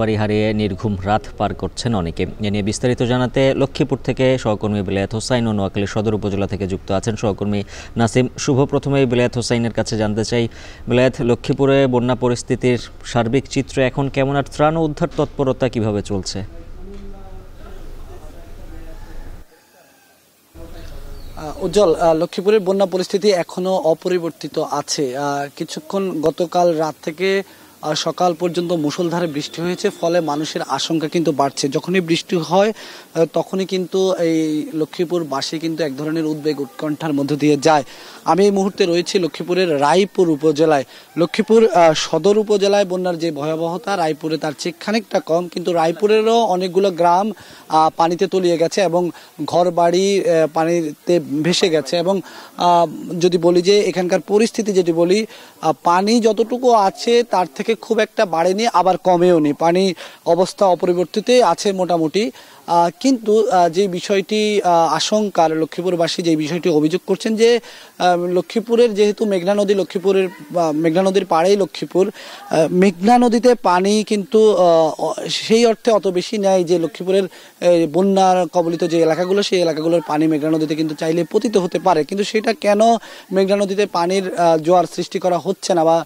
বাড়ি হারিয়ে নির্ঘুম রাত পার করছেন অনেকে এ নিয়ে বিস্তারিত জানাতে লক্ষ্মীপুর থেকে সহকর্মী বিলায়াত হোসাইন ও নোয়াখালী সদর উপজেলা থেকে যুক্ত আছেন সহকর্মী নাসিম শুভ প্রথমে বিলায়াত হোসাইনের কাছে জানতে চাই বিলায়াত লক্ষ্মীপুরে বন্যা পরিস্থিতির সার্বিক চিত্র এখন কেমন আর ত্রাণ ও উদ্ধার তৎপরতা কিভাবে চলছে উজ্জ্বল লক্ষ্মীপুরের বন্যা পরিস্থিতি এখনো অপরিবর্তিত আছে কিছুক্ষণ গতকাল রাত থেকে আর সকাল পর্যন্ত মুষলধারে বৃষ্টি হয়েছে ফলে মানুষের আশঙ্কা কিন্তু বাড়ছে যখনই বৃষ্টি হয় তখনই কিন্তু এই লক্ষ্মীপুরবাসী কিন্তু এক ধরনের উদ্বেগ উৎকণ্ঠার মধ্য দিয়ে যায় আমি এই মুহূর্তে রয়েছি লক্ষ্মীপুরের রায়পুর উপজেলায় লক্ষ্মীপুর সদর উপজেলায় বন্যার যে ভয়াবহতা রায়পুরে তার চেয়ে খানিকটা কম কিন্তু রায়পুরেরও অনেকগুলো গ্রাম পানিতে তলিয়ে গেছে এবং ঘর বাড়ি পানিতে ভেসে গেছে এবং যদি বলি যে এখানকার পরিস্থিতি যেটি বলি পানি যতটুকু আছে তার থেকে খুব একটা বাড়েনি আবার কমেও নি পানি অবস্থা অপরিবর্তিতই আছে মোটামুটি কিন্তু যে বিষয়টি আশঙ্কার লক্ষ্মীপুরবাসী যে বিষয়টি অভিযোগ করছেন যে লক্ষ্মীপুরের যেহেতু মেঘনা নদী লক্ষ্মীপুরের মেঘনা নদীর পাড়েই লক্ষ্মীপুর মেঘনা নদীতে পানি কিন্তু সেই অর্থে অত বেশি নেয় যে লক্ষ্মীপুরের বন্যার কবলিত যে এলাকাগুলো সেই এলাকাগুলোর পানি মেঘনা নদীতে কিন্তু চাইলে পতিত হতে পারে কিন্তু সেটা কেন মেঘনা নদীতে পানির জোয়ার সৃষ্টি করা হচ্ছে না বা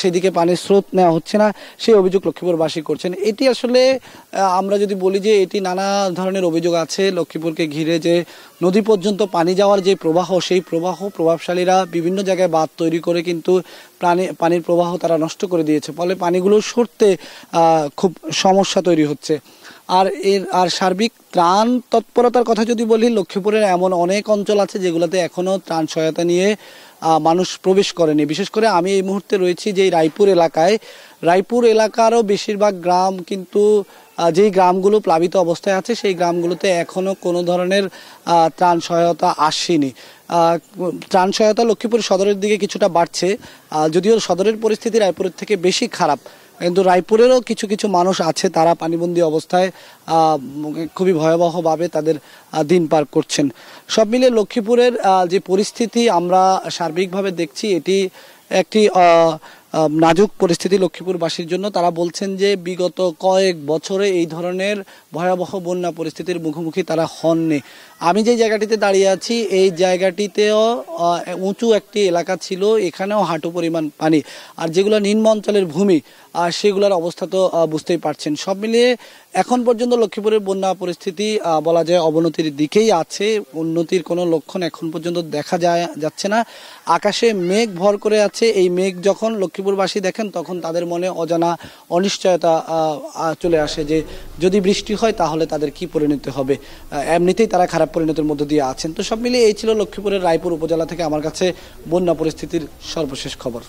সেদিকে পানির স্রোত নেওয়া হচ্ছে না সেই অভিযোগ লক্ষ্মীপুরবাসী করছেন এটি আসলে আমরা যদি বলি যে এটি নানা ধরনের অভিযোগ আছে লক্ষ্মীপুরকে ঘিরে যে নদী পর্যন্ত পানি যাওয়ার যে প্রবাহ সেই প্রবাহ প্রভাবশালীরা বিভিন্ন জায়গায় বাঁধ তৈরি করে কিন্তু প্রাণী পানির প্রবাহ তারা নষ্ট করে দিয়েছে ফলে পানিগুলো সরতে খুব সমস্যা তৈরি হচ্ছে আর এর আর সার্বিক ত্রাণ তৎপরতার কথা যদি বলি লক্ষ্মীপুরের এমন অনেক অঞ্চল আছে যেগুলোতে এখনও ত্রাণ সহায়তা নিয়ে মানুষ প্রবেশ করেনি বিশেষ করে আমি এই মুহূর্তে রয়েছি যে রায়পুর এলাকায় রায়পুর এলাকারও বেশিরভাগ গ্রাম কিন্তু যেই গ্রামগুলো প্লাবিত অবস্থায় আছে সেই গ্রামগুলোতে এখনও কোনো ধরনের ত্রাণ সহায়তা আসেনি ত্রাণ সহায়তা লক্ষ্মীপুর সদরের দিকে কিছুটা বাড়ছে যদিও সদরের পরিস্থিতি রায়পুরের থেকে বেশি খারাপ কিন্তু রায়পুরেরও কিছু কিছু মানুষ আছে তারা পানিবন্দি অবস্থায় খুবই ভয়াবহভাবে তাদের দিন পার করছেন সব মিলে লক্ষ্মীপুরের যে পরিস্থিতি আমরা সার্বিকভাবে দেখছি এটি একটি নাজুক পরিস্থিতি লক্ষ্মীপুরবাসীর জন্য তারা বলছেন যে বিগত কয়েক বছরে এই ধরনের ভয়াবহ বন্যা পরিস্থিতির মুখোমুখি তারা হননি আমি যে জায়গাটিতে দাঁড়িয়ে আছি এই জায়গাটিতেও উঁচু একটি এলাকা ছিল এখানেও হাঁটু পরিমাণ পানি আর যেগুলো নিম্ন অঞ্চলের ভূমি আর সেগুলোর অবস্থা তো বুঝতেই পারছেন সব মিলিয়ে এখন পর্যন্ত লক্ষ্মীপুরের বন্যা পরিস্থিতি বলা যায় অবনতির দিকেই আছে উন্নতির কোনো লক্ষণ এখন পর্যন্ত দেখা যায় যাচ্ছে না আকাশে মেঘ ভর করে আছে এই মেঘ যখন লক্ষ্মীপুরবাসী দেখেন তখন তাদের মনে অজানা অনিশ্চয়তা চলে আসে যে যদি বৃষ্টি হয় তাহলে তাদের কি পরিণতি হবে এমনিতেই তারা খারাপ পরিণতির মধ্যে দিয়ে আছেন তো সব মিলিয়ে এই ছিল লক্ষ্মীপুরের রায়পুর উপজেলা থেকে আমার কাছে বন্যা পরিস্থিতির সর্বশেষ খবর